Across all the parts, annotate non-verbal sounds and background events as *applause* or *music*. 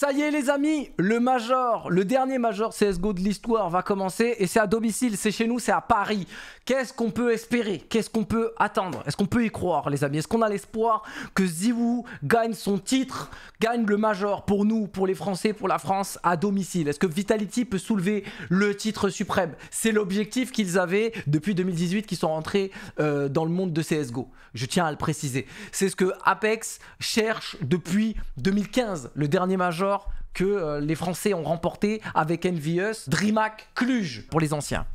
Ça y est les amis, le Major, le dernier Major CSGO de l'histoire va commencer et c'est à domicile, c'est chez nous, c'est à Paris. Qu'est-ce qu'on peut espérer Qu'est-ce qu'on peut attendre Est-ce qu'on peut y croire les amis Est-ce qu'on a l'espoir que Ziwoo gagne son titre, gagne le Major pour nous, pour les Français, pour la France à domicile Est-ce que Vitality peut soulever le titre suprême C'est l'objectif qu'ils avaient depuis 2018 qu'ils sont rentrés euh, dans le monde de CSGO. Je tiens à le préciser. C'est ce que Apex cherche depuis 2015, le dernier Major que euh, les Français ont remporté avec Envious, Dreamac Cluj pour les anciens.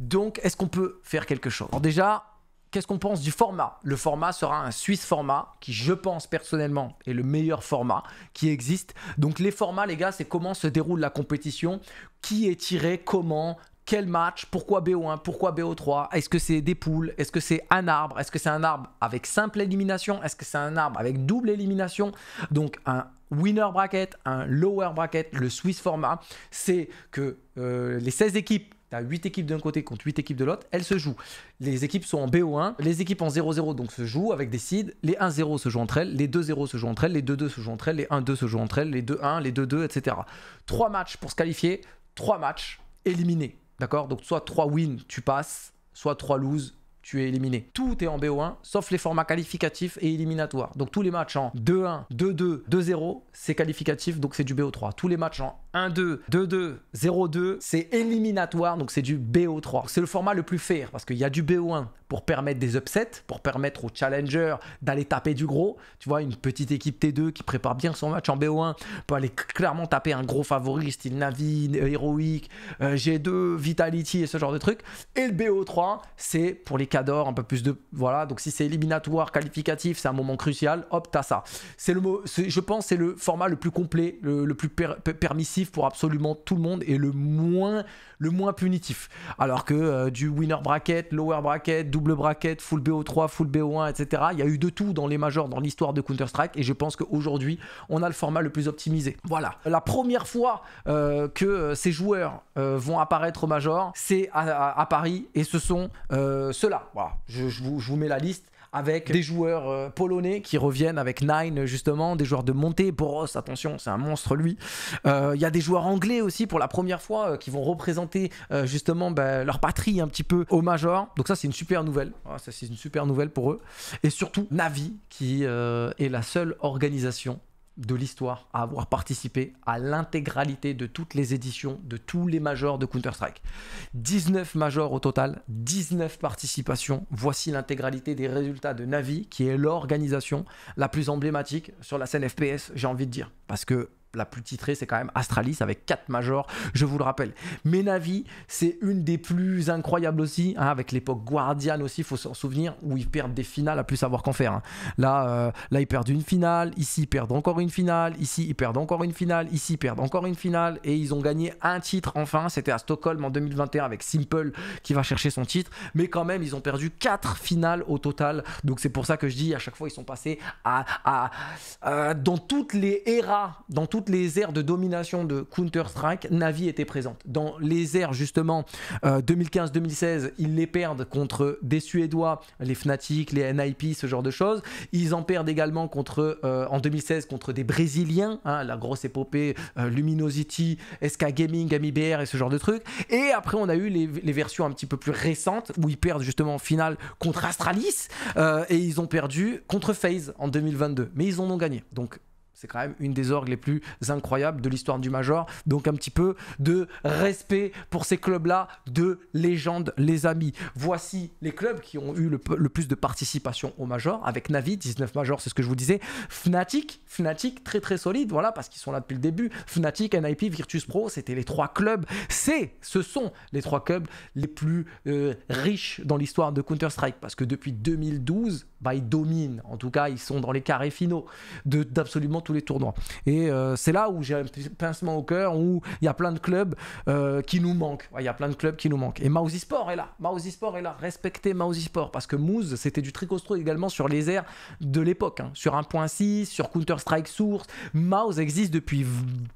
Donc, est-ce qu'on peut faire quelque chose Alors déjà, qu'est-ce qu'on pense du format Le format sera un suisse format qui, je pense personnellement, est le meilleur format qui existe. Donc les formats, les gars, c'est comment se déroule la compétition, qui est tiré, comment, quel match, pourquoi BO1, pourquoi BO3, est-ce que c'est des poules, est-ce que c'est un arbre, est-ce que c'est un arbre avec simple élimination, est-ce que c'est un arbre avec double élimination, donc un winner bracket, un lower bracket, le Swiss format, c'est que euh, les 16 équipes tu as 8 équipes d'un côté contre 8 équipes de l'autre, elles se jouent. Les équipes sont en BO1, les équipes en 0-0 donc se jouent avec des seeds, les 1-0 se jouent entre elles, les 2-0 se jouent entre elles, les 2-2 se jouent entre elles, les 1-2 se jouent entre elles, les 2-1, les 2-2, etc. 3 matchs pour se qualifier, 3 matchs éliminés. D'accord Donc soit 3 wins, tu passes, soit 3 loses, tu es éliminé. Tout est en BO1, sauf les formats qualificatifs et éliminatoires. Donc tous les matchs en 2-1, 2-2, 2-0, c'est qualificatif, donc c'est du BO3. Tous les matchs en 1-2, 2-2, 0-2, c'est éliminatoire, donc c'est du BO3. C'est le format le plus fair parce qu'il y a du BO1 pour permettre des upsets, pour permettre aux challengers d'aller taper du gros. Tu vois, une petite équipe T2 qui prépare bien son match en BO1 peut aller clairement taper un gros favori style Navi, euh, Heroic, euh, G2, Vitality et ce genre de trucs. Et le BO3, c'est pour les cadors, un peu plus de. Voilà, donc si c'est éliminatoire, qualificatif, c'est un moment crucial, hop, t'as ça. C'est le mot, je pense, c'est le format le plus complet, le, plus permissible pour absolument tout le monde et le moins, le moins punitif. Alors que euh, du winner bracket, lower bracket, double bracket, full BO3, full BO1, etc., il y a eu de tout dans les majors dans l'histoire de Counter-Strike et je pense qu'aujourd'hui, on a le format le plus optimisé. Voilà. La première fois euh, que euh, ces joueurs vont apparaître au major, c'est à, Paris et ce sont ceux-là. Voilà. Je, vous, je vous mets la liste avec des joueurs polonais qui reviennent avec Nine justement, des joueurs de montée, Boros, attention, c'est un monstre lui. Il y a des joueurs anglais aussi pour la première fois euh, qui vont représenter euh, justement bah, leur patrie un petit peu au Major. Donc ça c'est une super nouvelle. Ah, ça c'est une super nouvelle pour eux. Et surtout Navi qui euh, est la seule organisation de l'histoire à avoir participé à l'intégralité de toutes les éditions de tous les majors de Counter-Strike. 19 majors au total, 19 participations. Voici l'intégralité des résultats de Navi, qui est l'organisation la plus emblématique sur la scène FPS, j'ai envie de dire. Parce que la plus titrée, c'est quand même Astralis avec 4 majors, je vous le rappelle. Mais Navi, c'est une des plus incroyables aussi, hein, avec l'époque Guardian aussi, il faut s'en souvenir, où ils perdent des finales à plus savoir qu'en faire. Hein. Là, euh, là, ils perdent une finale, ici, ils perdent encore une finale, ici, ils perdent encore une finale, ici, ils perdent encore une finale, et ils ont gagné un titre enfin, c'était à Stockholm en 2021 avec Simple qui va chercher son titre, mais quand même, ils ont perdu 4 finales au total, donc c'est pour ça que je dis, à chaque fois, ils sont passés à, à, euh, dans toutes les eras, dans toutes les aires de domination de Counter-Strike, Navi était présente. Dans les aires justement 2015-2016, euh, ils les perdent contre des Suédois, les Fnatic, les NIP, ce genre de choses. Ils en perdent également contre, euh, en 2016 contre des Brésiliens, hein, la grosse épopée euh, Luminosity, SK Gaming, AmiBR et ce genre de trucs. Et après, on a eu les, les versions un petit peu plus récentes où ils perdent justement en finale contre Astralis et ils ont perdu contre FaZe en 2022. Mais ils en ont gagné. Donc c'est quand même une des orgues les plus incroyables de l'histoire du Major. Donc un petit peu de respect pour ces clubs-là de légende, les amis. Voici les clubs qui ont eu le, plus de participation au Major. Avec Navi, 19 Majors, c'est ce que je vous disais. Fnatic, Fnatic très très solide, voilà, parce qu'ils sont là depuis le début. Fnatic, NIP, Virtus Pro, c'était les trois clubs. C'est, ce sont les trois clubs les plus euh, riches dans l'histoire de Counter-Strike. Parce que depuis 2012, bah, ils dominent. En tout cas, ils sont dans les carrés finaux d'absolument tous les tournois. Et euh, c'est là où j'ai un pincement au cœur, où il y a plein de clubs euh, qui nous manquent. Il y a plein de clubs qui nous manquent. Et Mausi Sport est là. Mausi Sport est là. Respectez Mausi Sport parce que Moose, c'était du tricostro également sur les airs de l'époque, hein, sur 1.6, sur Counter-Strike Source. Mouse existe depuis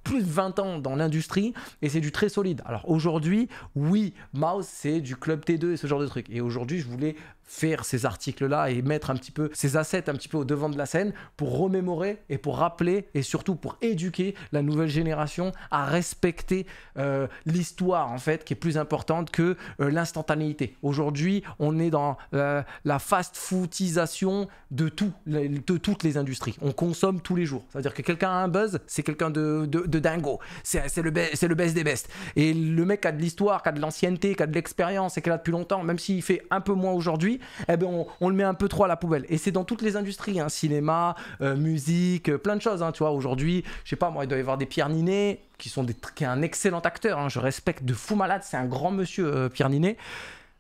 plus de 20 ans dans l'industrie et c'est du très solide. Alors aujourd'hui, oui, Mouse, c'est du club T2 et ce genre de truc. Et aujourd'hui, je voulais faire ces articles-là et mettre un petit peu ces assets un petit peu au devant de la scène pour remémorer et pour rappeler et surtout pour éduquer la nouvelle génération à respecter euh, l'histoire en fait qui est plus importante que euh, l'instantanéité. Aujourd'hui, on est dans euh, la fast-foodisation de tout, de toutes les industries. On consomme tous les jours. C'est-à-dire que quelqu'un a un buzz, c'est quelqu'un de, de, dingo. C'est le, le best des best. Et le mec a de l'histoire, qui a de l'ancienneté, qui a de l'expérience et qui a depuis longtemps, même s'il fait un peu moins aujourd'hui, eh ben on, le met un peu trop à la poubelle. Et c'est dans toutes les industries, hein. cinéma, euh, musique, euh, plein de choses. Hein, tu vois, aujourd'hui, je sais pas, moi, il doit y avoir des Pierre Ninet, qui, sont des, qui est un excellent acteur. Hein. je respecte de fou malade, c'est un grand monsieur, euh, Pierre Ninet.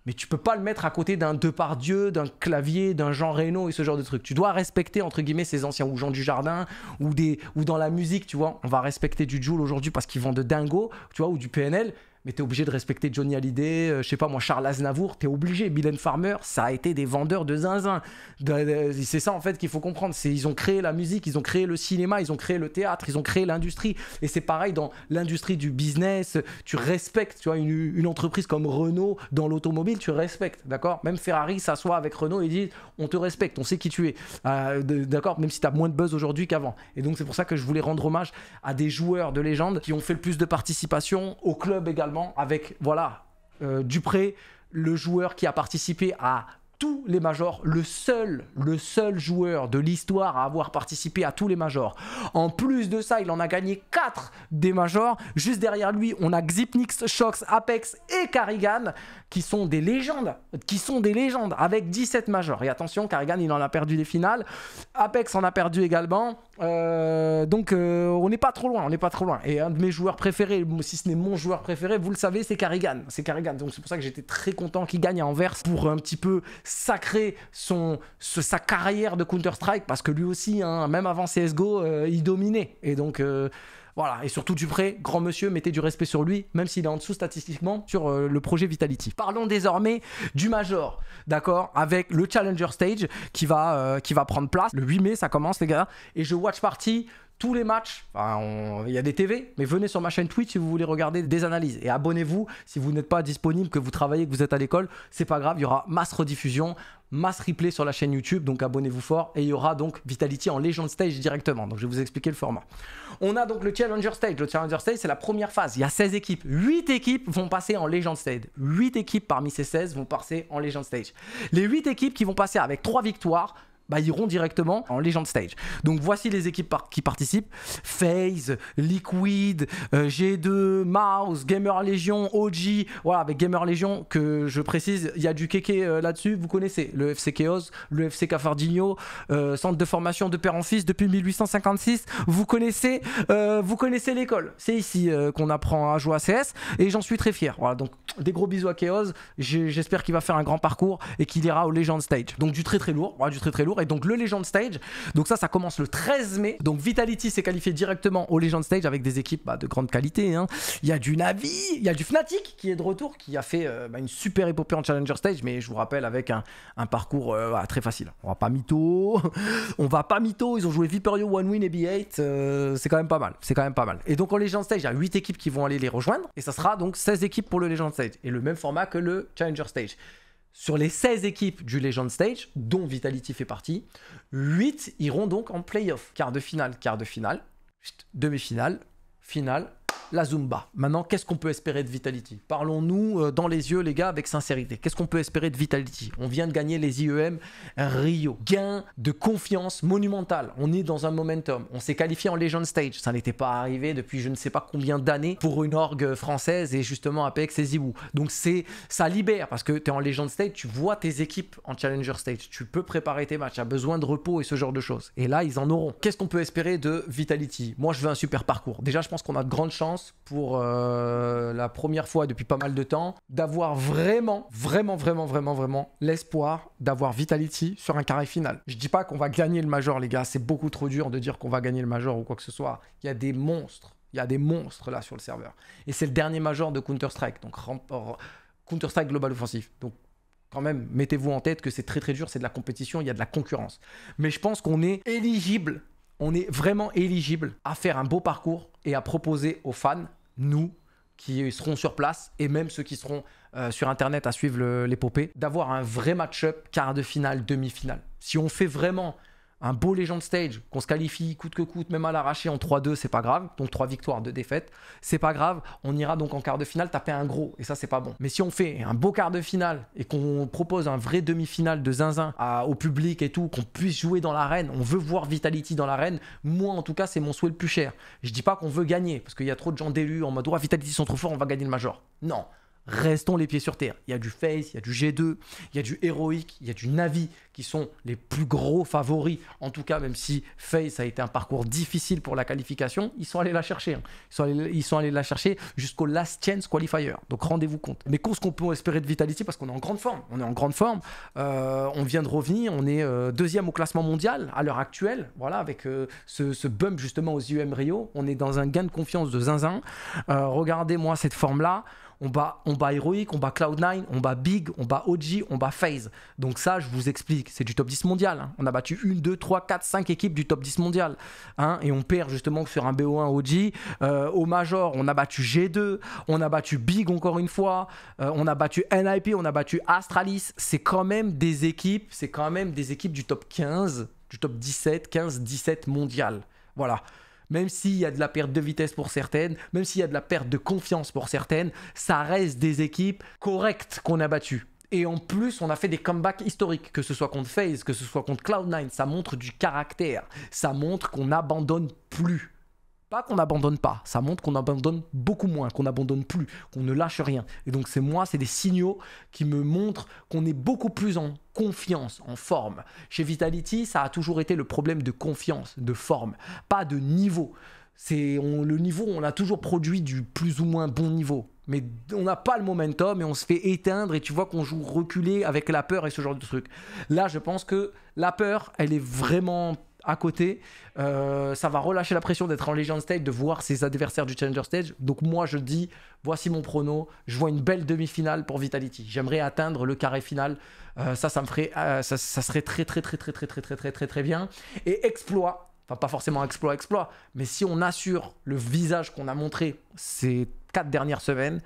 Mais tu peux pas le mettre à côté d'un Depardieu, d'un clavier, d'un Jean Reno et ce genre de truc. Tu dois respecter, entre guillemets, ces anciens, ou Jean jardin ou, des, ou dans la musique, tu vois. On va respecter du Joule aujourd'hui parce qu'ils vendent de dingo, tu vois, ou du PNL mais t'es obligé de respecter Johnny Hallyday, euh, je sais pas moi, Charles Aznavour, t'es obligé. Milan Farmer, ça a été des vendeurs de zinzin. c'est ça en fait qu'il faut comprendre. ils ont créé la musique, ils ont créé le cinéma, ils ont créé le théâtre, ils ont créé l'industrie. Et c'est pareil dans l'industrie du business. Tu respectes, tu vois, une, entreprise comme Renault dans l'automobile, tu respectes, d'accord Même Ferrari s'assoit avec Renault et dit on te respecte, on sait qui tu es, euh, d'accord Même si tu as moins de buzz aujourd'hui qu'avant. Et donc c'est pour ça que je voulais rendre hommage à des joueurs de légende qui ont fait le plus de participation au club également avec, voilà, euh, Dupré, le joueur qui a participé à tous les majors, le seul, le seul joueur de l'histoire à avoir participé à tous les majors. En plus de ça, il en a gagné 4 des majors. Juste derrière lui, on a Xipnix, Shox, Apex et Karigan qui sont des légendes, qui sont des légendes, avec 17 majors. Et attention, Karigan, il en a perdu des finales. Apex en a perdu également. Euh, donc, euh, on n'est pas trop loin, on n'est pas trop loin. Et un de mes joueurs préférés, si ce n'est mon joueur préféré, vous le savez, c'est Karigan. C'est Karigan. Donc, c'est pour ça que j'étais très content qu'il gagne à Anvers pour un petit peu sacré son, sa carrière de Counter-Strike, parce que lui aussi, hein, même avant CSGO, euh, il dominait. Et donc, euh, voilà, et surtout du Dupré, grand monsieur, mettez du respect sur lui, même s'il est en dessous statistiquement sur euh, le projet Vitality. Parlons désormais du Major, d'accord Avec le Challenger Stage qui va, euh, qui va prendre place. Le 8 mai, ça commence, les gars. Et je watch party tous les matchs. il y a des TV, mais venez sur ma chaîne Twitch si vous voulez regarder des analyses. Et abonnez-vous si vous n'êtes pas disponible, que vous travaillez, que vous êtes à l'école. C'est pas grave, il y aura masse rediffusion mass replay sur la chaîne YouTube, donc abonnez-vous fort. Et il y aura donc Vitality en Legend Stage directement. Donc je vais vous expliquer le format. On a donc le Challenger Stage. Le Challenger Stage, c'est la première phase. Il y a 16 équipes. 8 équipes vont passer en Legend Stage. 8 équipes parmi ces 16 vont passer en Legend Stage. Les 8 équipes qui vont passer avec 3 victoires bah, iront directement en Legend Stage. Donc voici les équipes qui participent. FaZe, Liquid, euh, G2, Mouse, Gamer Legion, OG. Voilà, avec Gamer Legion, que je précise, il y a du kéké euh, là-dessus, vous connaissez. Le FC Chaos, le FC Cafardinho, euh, centre de formation de père en fils depuis 1856. Vous connaissez, vous connaissez l'école. C'est ici qu'on apprend à jouer à CS et j'en suis très fier. Voilà, donc des gros bisous à Chaos. J'espère qu'il va faire un grand parcours et qu'il ira au Legend Stage. Donc du très très lourd, voilà, du très très lourd et donc le Legend Stage. Donc ça, ça commence le 13 mai. Donc Vitality s'est qualifié directement au Legend Stage avec des équipes bah, de grande qualité. Hein. Il y a du Navi, il y a du Fnatic qui est de retour, qui a fait euh, bah, une super épopée en Challenger Stage, mais je vous rappelle avec un, parcours euh, très facile. On va pas mytho, *laughs* on va pas mytho. Ils ont joué Viperio, One Win et B8. Euh, c'est quand même pas mal. C'est quand même pas mal. Et donc en Legend Stage, il y a 8 équipes qui vont aller les rejoindre et ça sera donc 16 équipes pour le Legend Stage et le même format que le Challenger Stage. Sur les 16 équipes du Legend Stage, dont Vitality fait partie, 8 iront donc en playoff. Quart de finale, quart de finale, demi-finale, finale, la Zumba. Maintenant, qu'est-ce qu'on peut espérer de Vitality Parlons-nous euh, dans les yeux, les gars, avec sincérité. Qu'est-ce qu'on peut espérer de Vitality On vient de gagner les IEM Rio. Gain de confiance monumental. On est dans un momentum. On s'est qualifié en Legend Stage. Ça n'était pas arrivé depuis je ne sais pas combien d'années pour une orgue française et justement Apex et Zibou. Donc ça libère parce que tu es en Legend Stage, tu vois tes équipes en Challenger Stage. Tu peux préparer tes matchs. Tu as besoin de repos et ce genre de choses. Et là, ils en auront. Qu'est-ce qu'on peut espérer de Vitality Moi, je veux un super parcours. Déjà, je pense qu'on a de grandes chances pour euh, la première fois depuis pas mal de temps d'avoir vraiment, vraiment, vraiment, vraiment, vraiment l'espoir d'avoir Vitality sur un carré final. Je dis pas qu'on va gagner le major, les gars, c'est beaucoup trop dur de dire qu'on va gagner le major ou quoi que ce soit. Il y a des monstres, il y a des monstres là sur le serveur. Et c'est le dernier major de Counter-Strike, donc Counter-Strike Global Offensive. Donc quand même, mettez-vous en tête que c'est très très dur, c'est de la compétition, il y a de la concurrence. Mais je pense qu'on est éligible, on est vraiment éligible à faire un beau parcours et à proposer aux fans, nous, qui seront sur place et même ceux qui seront euh, sur internet à suivre l'épopée, d'avoir un vrai match-up quart de finale, demi-finale. Si on fait vraiment un beau Legend Stage, qu'on se qualifie coûte que coûte, même à l'arraché en 3-2, c'est pas grave. Donc 3 victoires, 2 défaites, c'est pas grave. On ira donc en quart de finale taper un gros, et ça c'est pas bon. Mais si on fait un beau quart de finale et qu'on propose un vrai demi-finale de zinzin au public et tout, qu'on puisse jouer dans l'arène, on veut voir Vitality dans l'arène, moi en tout cas c'est mon souhait le plus cher. Je dis pas qu'on veut gagner, parce qu'il y a trop de gens d'élus en mode, ouais, Vitality sont trop forts, on va gagner le Major. Non, restons les pieds sur terre. Il y a du Face, il y a du G2, il y a du Heroic, il y a du Navi qui sont les plus gros favoris. En tout cas, même si Face a été un parcours difficile pour la qualification, ils sont allés la chercher. Hein. Ils, sont allés, la chercher jusqu'au Last Chance Qualifier. Donc rendez-vous compte. Mais qu'est-ce qu'on peut espérer de Vitality Parce qu'on est en grande forme. On est en grande forme. Euh, on vient de revenir. On est euh, deuxième au classement mondial à l'heure actuelle. Voilà, avec euh, ce, ce, bump justement aux UM Rio. On est dans un gain de confiance de zinzin. Regardez-moi cette forme-là on bat, on Heroic, on bat Cloud9, on bat Big, on bat OG, on bat FaZe. Donc ça, je vous explique, c'est du top 10 mondial. Hein. On a battu 1, 2, 3, 4, 5 équipes du top 10 mondial. Hein, et on perd justement sur un BO1 OG. Euh, au Major, on a battu G2, on a battu Big encore une fois, euh, on a battu NIP, on a battu Astralis. C'est quand même des équipes, c'est quand même des équipes du top 15, du top 17, 15, 17 mondial. Voilà même s'il y a de la perte de vitesse pour certaines, même s'il y a de la perte de confiance pour certaines, ça reste des équipes correctes qu'on a battues. Et en plus, on a fait des comebacks historiques, que ce soit contre FaZe, que ce soit contre Cloud9, ça montre du caractère, ça montre qu'on n'abandonne plus pas qu'on n'abandonne pas, ça montre qu'on abandonne beaucoup moins, qu'on n'abandonne plus, qu'on ne lâche rien. Et donc c'est moi, c'est des signaux qui me montrent qu'on est beaucoup plus en confiance, en forme. Chez Vitality, ça a toujours été le problème de confiance, de forme, pas de niveau. C'est le niveau, on a toujours produit du plus ou moins bon niveau. Mais on n'a pas le momentum et on se fait éteindre et tu vois qu'on joue reculé avec la peur et ce genre de truc. Là, je pense que la peur, elle est vraiment à côté. Euh, ça va relâcher la pression d'être en Legend Stage, de voir ses adversaires du Challenger Stage. Donc moi je dis, voici mon prono, je vois une belle demi-finale pour Vitality. J'aimerais atteindre le carré final. Euh, ça, ça me ferait, euh, ça, ça serait très très très très très très très très très très bien. Et exploit, enfin pas forcément exploit exploit, mais si on assure le visage qu'on a montré ces quatre dernières semaines,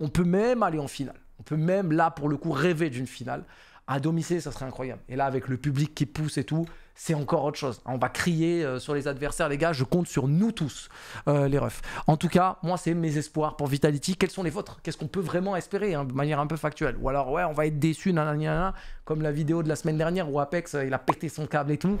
on peut même aller en finale. On peut même là pour le coup rêver d'une finale à domicile, ça serait incroyable. Et là, avec le public qui pousse et tout, c'est encore autre chose. On va crier euh, sur les adversaires, les gars. Je compte sur nous tous, euh, les refs. En tout cas, moi, c'est mes espoirs pour Vitality. Quels sont les vôtres Qu'est-ce qu'on peut vraiment espérer hein, de manière un peu factuelle Ou alors, ouais, on va être déçu, nanana, comme la vidéo de la semaine dernière où Apex, euh, il a pété son câble et tout.